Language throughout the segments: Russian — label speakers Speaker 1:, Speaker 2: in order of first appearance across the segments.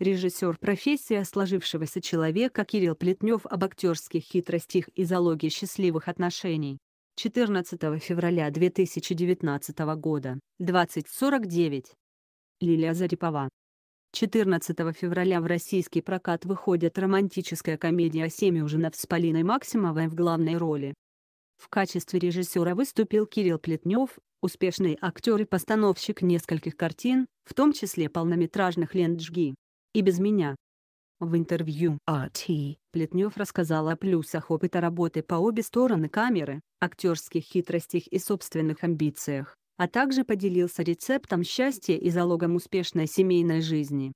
Speaker 1: Режиссер «Профессия сложившегося человека» Кирилл Плетнев об актерских хитростях и залоге счастливых отношений. 14 февраля 2019 года, 20.49. Лилия Зарипова. 14 февраля в российский прокат выходит романтическая комедия о семье ужинов с Полиной Максимовой в главной роли. В качестве режиссера выступил Кирилл Плетнев, успешный актер и постановщик нескольких картин, в том числе полнометражных лент «Жги», и без меня. В интервью RT а Плетнев рассказал о плюсах опыта работы по обе стороны камеры, актерских хитростях и собственных амбициях, а также поделился рецептом счастья и залогом успешной семейной жизни.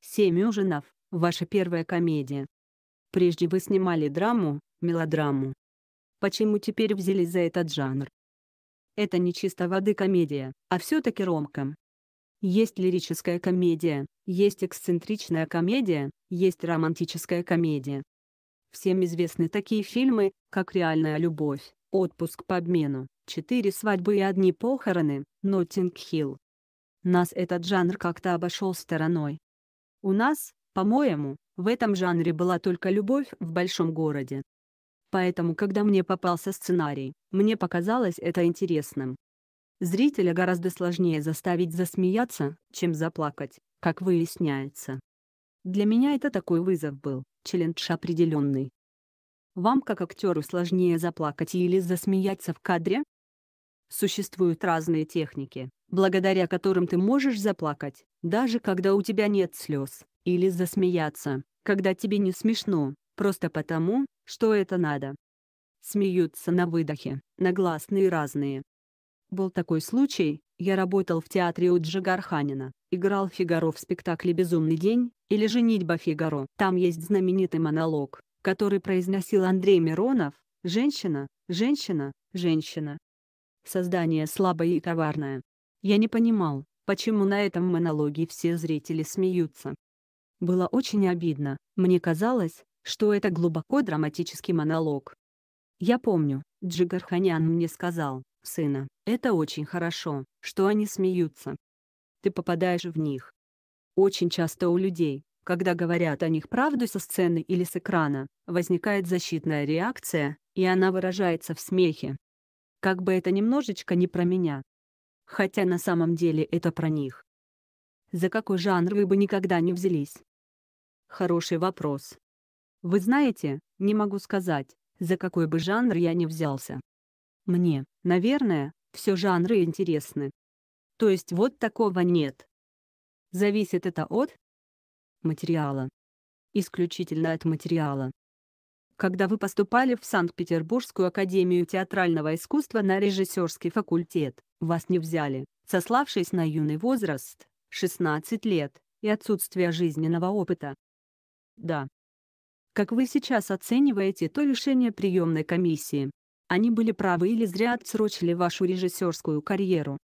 Speaker 1: «Семь ужинов» — ваша первая комедия. Прежде вы снимали драму, мелодраму. Почему теперь взялись за этот жанр? Это не чисто воды комедия, а все-таки ромком. Есть лирическая комедия, есть эксцентричная комедия, есть романтическая комедия. Всем известны такие фильмы, как «Реальная любовь», «Отпуск по обмену», «Четыре свадьбы и одни похороны», «Ноттинг-Хилл». Нас этот жанр как-то обошел стороной. У нас, по-моему, в этом жанре была только любовь в большом городе. Поэтому когда мне попался сценарий, мне показалось это интересным. Зрителя гораздо сложнее заставить засмеяться, чем заплакать, как выясняется. Для меня это такой вызов был, челлендж определенный. Вам как актеру сложнее заплакать или засмеяться в кадре? Существуют разные техники, благодаря которым ты можешь заплакать, даже когда у тебя нет слез, или засмеяться, когда тебе не смешно, просто потому, что это надо. Смеются на выдохе, на гласные разные, был такой случай, я работал в театре у Джигарханина, играл Фигаро в спектакле «Безумный день» или «Женитьба Фигаро». Там есть знаменитый монолог, который произносил Андрей Миронов, «Женщина, женщина, женщина». Создание слабое и коварное. Я не понимал, почему на этом монологе все зрители смеются. Было очень обидно, мне казалось, что это глубоко драматический монолог. Я помню, Джигарханян мне сказал, сына. Это очень хорошо, что они смеются. Ты попадаешь в них. Очень часто у людей, когда говорят о них правду со сцены или с экрана, возникает защитная реакция, и она выражается в смехе. Как бы это немножечко не про меня. Хотя на самом деле это про них. За какой жанр вы бы никогда не взялись? Хороший вопрос. Вы знаете, не могу сказать, за какой бы жанр я не взялся. Мне, наверное, все жанры интересны. То есть вот такого нет. Зависит это от материала. Исключительно от материала. Когда вы поступали в Санкт-Петербургскую академию театрального искусства на режиссерский факультет, вас не взяли, сославшись на юный возраст, 16 лет, и отсутствие жизненного опыта. Да. Как вы сейчас оцениваете то решение приемной комиссии? они были правы или зря отсрочили вашу режиссерскую карьеру.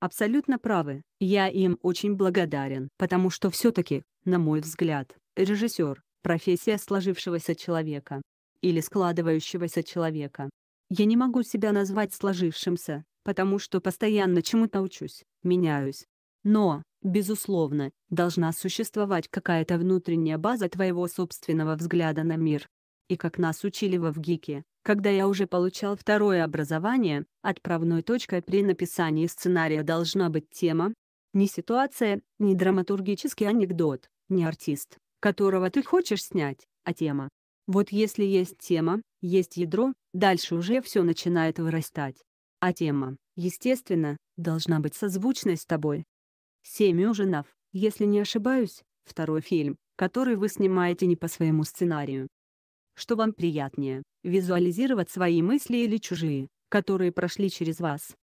Speaker 1: Абсолютно правы, я им очень благодарен, потому что все-таки, на мой взгляд, режиссер – профессия сложившегося человека. Или складывающегося человека. Я не могу себя назвать сложившимся, потому что постоянно чему-то учусь, меняюсь. Но, безусловно, должна существовать какая-то внутренняя база твоего собственного взгляда на мир, и как нас учили во ВГИКе, когда я уже получал второе образование, отправной точкой при написании сценария должна быть тема, не ситуация, не драматургический анекдот, не артист, которого ты хочешь снять, а тема. Вот если есть тема, есть ядро, дальше уже все начинает вырастать. А тема, естественно, должна быть созвучной с тобой. «Семь ужинов», если не ошибаюсь, второй фильм, который вы снимаете не по своему сценарию что вам приятнее – визуализировать свои мысли или чужие, которые прошли через вас.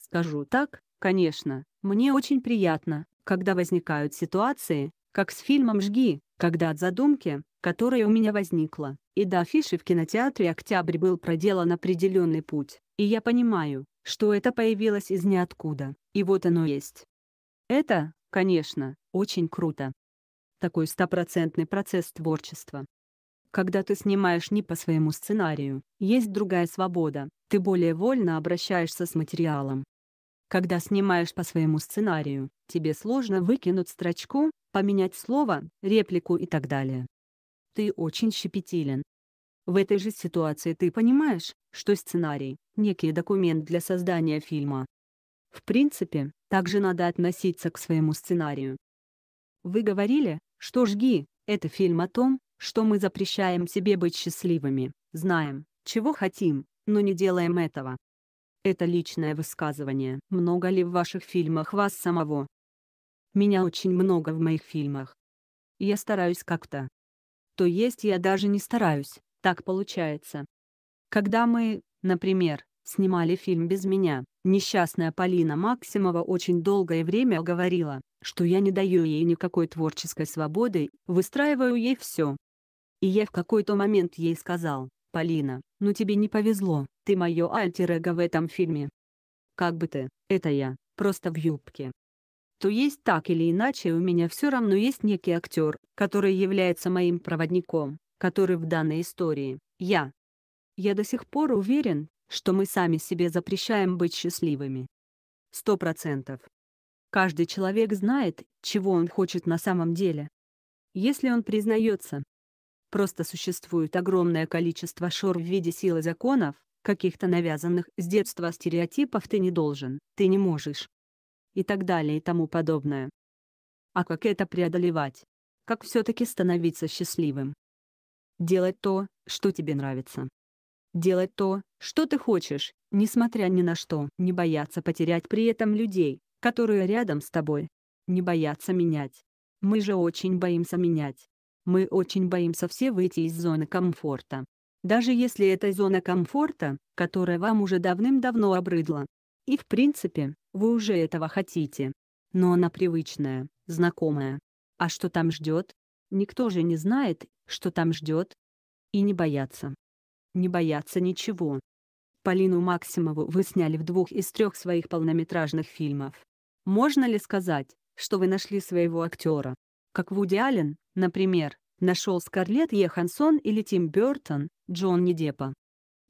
Speaker 1: Скажу так, конечно, мне очень приятно, когда возникают ситуации, как с фильмом «Жги», когда от задумки, которая у меня возникла, и до афиши в кинотеатре «Октябрь» был проделан определенный путь, и я понимаю, что это появилось из ниоткуда, и вот оно есть. Это, конечно, очень круто. Такой стопроцентный процесс творчества. Когда ты снимаешь не по своему сценарию, есть другая свобода, ты более вольно обращаешься с материалом. Когда снимаешь по своему сценарию, тебе сложно выкинуть строчку, поменять слово, реплику и так далее. Ты очень щепетилен. В этой же ситуации ты понимаешь, что сценарий — некий документ для создания фильма. В принципе, также надо относиться к своему сценарию. Вы говорили, что «Жги» — это фильм о том, что мы запрещаем себе быть счастливыми, знаем, чего хотим, но не делаем этого. Это личное высказывание. Много ли в ваших фильмах вас самого? Меня очень много в моих фильмах. Я стараюсь как-то. То есть я даже не стараюсь, так получается. Когда мы, например, снимали фильм «Без меня», несчастная Полина Максимова очень долгое время говорила, что я не даю ей никакой творческой свободы, выстраиваю ей все, и я в какой-то момент ей сказал, «Полина, ну тебе не повезло, ты мое альтер в этом фильме». «Как бы ты, это я, просто в юбке». То есть так или иначе у меня все равно есть некий актер, который является моим проводником, который в данной истории – я. Я до сих пор уверен, что мы сами себе запрещаем быть счастливыми. Сто процентов. Каждый человек знает, чего он хочет на самом деле. Если он признается, Просто существует огромное количество шор в виде силы законов, каких-то навязанных с детства стереотипов ты не должен, ты не можешь. И так далее и тому подобное. А как это преодолевать? Как все-таки становиться счастливым? Делать то, что тебе нравится. Делать то, что ты хочешь, несмотря ни на что. Не бояться потерять при этом людей, которые рядом с тобой. Не бояться менять. Мы же очень боимся менять. Мы очень боимся все выйти из зоны комфорта. Даже если это зона комфорта, которая вам уже давным-давно обрыдла. И в принципе, вы уже этого хотите. Но она привычная, знакомая. А что там ждет? Никто же не знает, что там ждет. И не бояться. Не бояться ничего. Полину Максимову вы сняли в двух из трех своих полнометражных фильмов. Можно ли сказать, что вы нашли своего актера? Как Вуди Аллен, Например, нашел Скарлетт Йоханссон или Тим Бёртон, Джонни Деппа.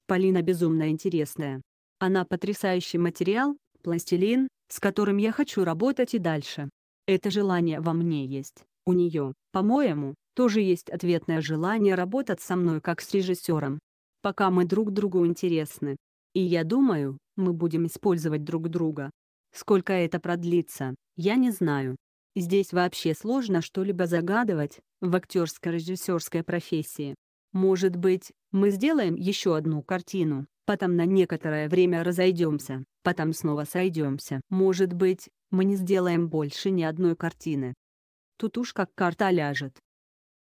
Speaker 1: Полина безумно интересная. Она потрясающий материал, пластилин, с которым я хочу работать и дальше. Это желание во мне есть, у нее, по-моему, тоже есть ответное желание работать со мной как с режиссером. Пока мы друг другу интересны. И я думаю, мы будем использовать друг друга. Сколько это продлится, я не знаю. Здесь вообще сложно что-либо загадывать в актерско-режиссерской профессии. Может быть, мы сделаем еще одну картину, потом на некоторое время разойдемся, потом снова сойдемся. Может быть, мы не сделаем больше ни одной картины. Тут уж как карта ляжет.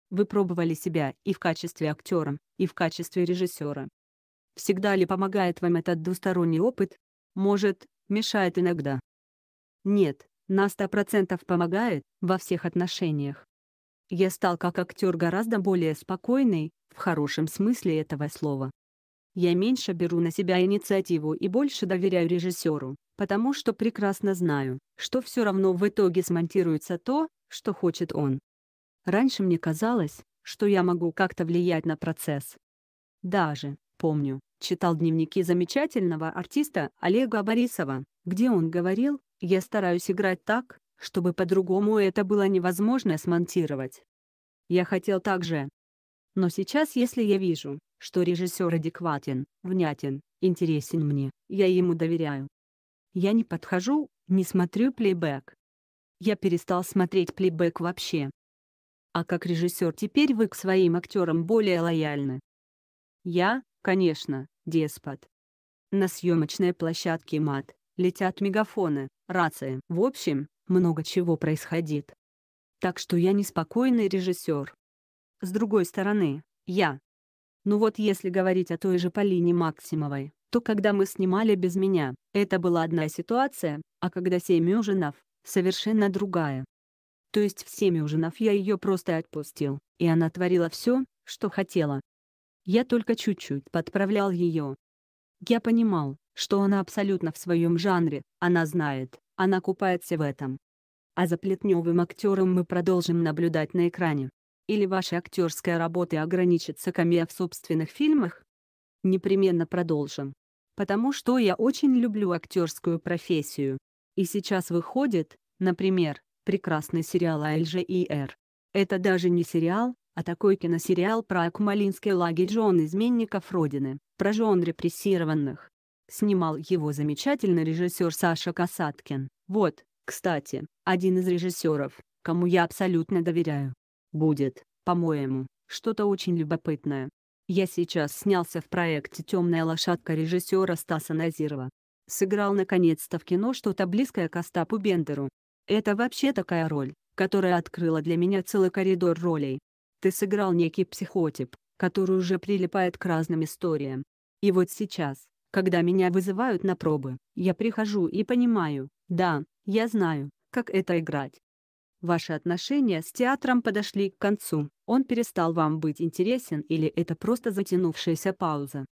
Speaker 1: Вы пробовали себя и в качестве актера, и в качестве режиссера. Всегда ли помогает вам этот двусторонний опыт? Может, мешает иногда? Нет, на 100% помогает во всех отношениях. Я стал как актер гораздо более спокойный, в хорошем смысле этого слова. Я меньше беру на себя инициативу и больше доверяю режиссеру, потому что прекрасно знаю, что все равно в итоге смонтируется то, что хочет он. Раньше мне казалось, что я могу как-то влиять на процесс. Даже, помню, читал дневники замечательного артиста Олега Борисова, где он говорил, я стараюсь играть так, чтобы по-другому это было невозможно смонтировать. Я хотел так же. Но сейчас, если я вижу, что режиссер адекватен, внятен, интересен мне, я ему доверяю. Я не подхожу, не смотрю плейбэк. Я перестал смотреть плейбэк вообще. А как режиссер теперь вы к своим актерам более лояльны. Я, конечно, деспот. На съемочной площадке мат летят мегафоны, рации. В общем, много чего происходит. Так что я неспокойный режиссер. С другой стороны, я. Ну вот если говорить о той же Полине Максимовой, то когда мы снимали «Без меня», это была одна ситуация, а когда «Семюжинов», совершенно другая. То есть в «Семюжинов» я ее просто отпустил, и она творила все, что хотела. Я только чуть-чуть подправлял ее. Я понимал, что она абсолютно в своем жанре, она знает, она купается в этом. А за плетневым актером мы продолжим наблюдать на экране. Или ваша актерская работа ограничится камео в собственных фильмах? Непременно продолжим. Потому что я очень люблю актерскую профессию. И сейчас выходит, например, прекрасный сериал «Эльжи и Р». Это даже не сериал, а такой киносериал про акмалинский лагерь жен изменников Родины, про жен репрессированных, снимал его замечательный режиссер Саша Касаткин. Вот, кстати, один из режиссеров, кому я абсолютно доверяю. Будет, по-моему, что-то очень любопытное. Я сейчас снялся в проекте «Темная лошадка» режиссера Стаса Назирова. Сыграл наконец-то в кино что-то близкое к Остапу Бендеру. Это вообще такая роль, которая открыла для меня целый коридор ролей. Ты сыграл некий психотип, который уже прилипает к разным историям. И вот сейчас, когда меня вызывают на пробы, я прихожу и понимаю, да, я знаю, как это играть. Ваши отношения с театром подошли к концу, он перестал вам быть интересен или это просто затянувшаяся пауза?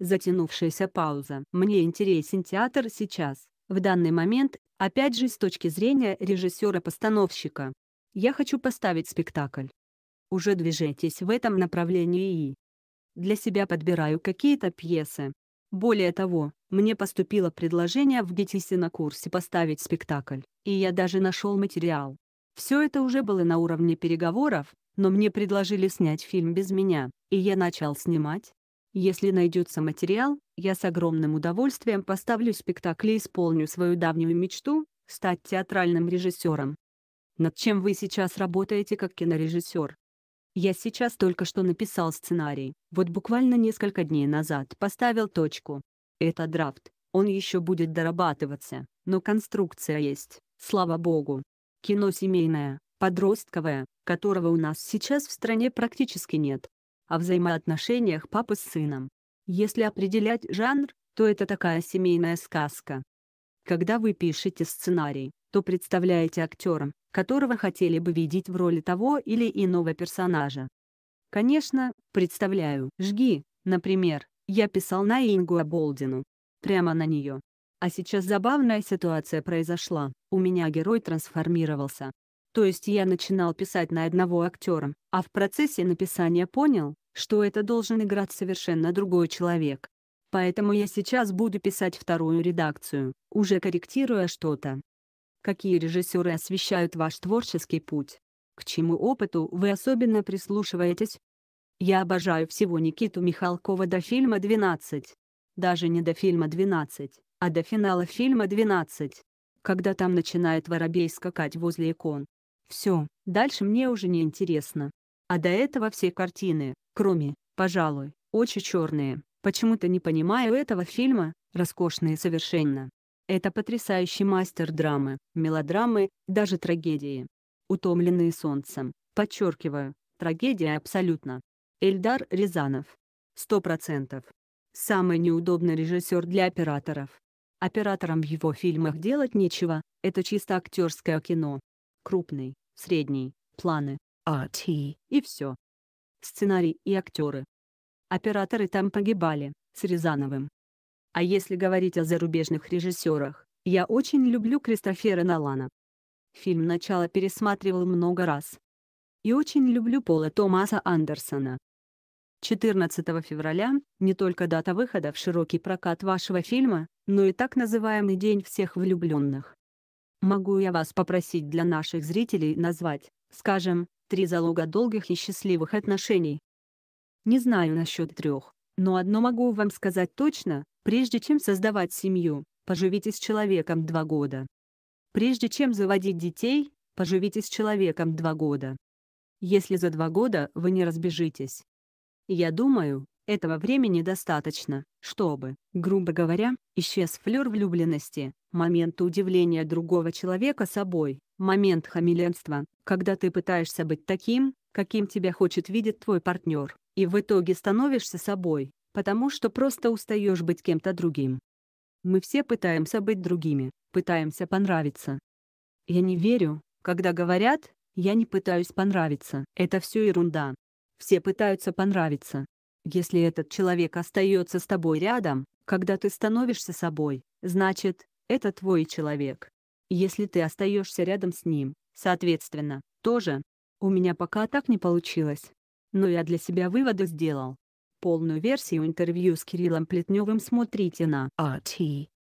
Speaker 1: Затянувшаяся пауза. Мне интересен театр сейчас, в данный момент, опять же с точки зрения режиссера-постановщика. Я хочу поставить спектакль. Уже движетесь в этом направлении и... Для себя подбираю какие-то пьесы, более того, мне поступило предложение в ГИТИСе на курсе поставить спектакль, и я даже нашел материал. Все это уже было на уровне переговоров, но мне предложили снять фильм без меня, и я начал снимать. Если найдется материал, я с огромным удовольствием поставлю спектакль и исполню свою давнюю мечту — стать театральным режиссером. Над чем вы сейчас работаете как кинорежиссер? Я сейчас только что написал сценарий, вот буквально несколько дней назад поставил точку. Это драфт, он еще будет дорабатываться, но конструкция есть, слава богу. Кино семейное, подростковое, которого у нас сейчас в стране практически нет. О взаимоотношениях папы с сыном. Если определять жанр, то это такая семейная сказка. Когда вы пишете сценарий, то представляете актера, которого хотели бы видеть в роли того или иного персонажа. Конечно, представляю, жги, например, я писал на Ингу Аболдину. Прямо на нее. А сейчас забавная ситуация произошла, у меня герой трансформировался. То есть я начинал писать на одного актера, а в процессе написания понял, что это должен играть совершенно другой человек. Поэтому я сейчас буду писать вторую редакцию, уже корректируя что-то, какие режиссеры освещают ваш творческий путь. К чему опыту вы особенно прислушиваетесь? Я обожаю всего Никиту Михалкова до фильма «12». Даже не до фильма «12», а до финала фильма «12». Когда там начинает воробей скакать возле икон. Все, дальше мне уже не интересно. А до этого все картины, кроме, пожалуй, очень черные черные», почему-то не понимаю этого фильма, роскошные совершенно. Это потрясающий мастер драмы, мелодрамы, даже трагедии. «Утомленные солнцем», подчеркиваю, трагедия абсолютно. Эльдар Рязанов. Сто процентов. Самый неудобный режиссер для операторов. Операторам в его фильмах делать нечего, это чисто актерское кино. Крупный, средний, планы, арт и все. Сценарий и актеры. Операторы там погибали, с Рязановым. А если говорить о зарубежных режиссерах, я очень люблю Кристофера Нолана. Фильм «Начало» пересматривал много раз. И очень люблю Пола Томаса Андерсона. 14 февраля – не только дата выхода в широкий прокат вашего фильма, но и так называемый День всех влюбленных. Могу я вас попросить для наших зрителей назвать, скажем, три залога долгих и счастливых отношений? Не знаю насчет трех, но одно могу вам сказать точно, Прежде чем создавать семью, поживите с человеком два года. Прежде чем заводить детей, поживите с человеком два года. Если за два года вы не разбежитесь. Я думаю, этого времени достаточно, чтобы, грубо говоря, исчез флер влюбленности, момент удивления другого человека собой, момент хамелеонства, когда ты пытаешься быть таким, каким тебя хочет видеть твой партнер, и в итоге становишься собой, потому что просто устаешь быть кем-то другим. Мы все пытаемся быть другими, пытаемся понравиться. Я не верю, когда говорят, я не пытаюсь понравиться, это все ерунда. Все пытаются понравиться. Если этот человек остается с тобой рядом, когда ты становишься собой, значит, это твой человек. Если ты остаешься рядом с ним, соответственно, тоже. У меня пока так не получилось. Но я для себя выводы сделал. Полную версию интервью с Кириллом Плетневым смотрите на RT. А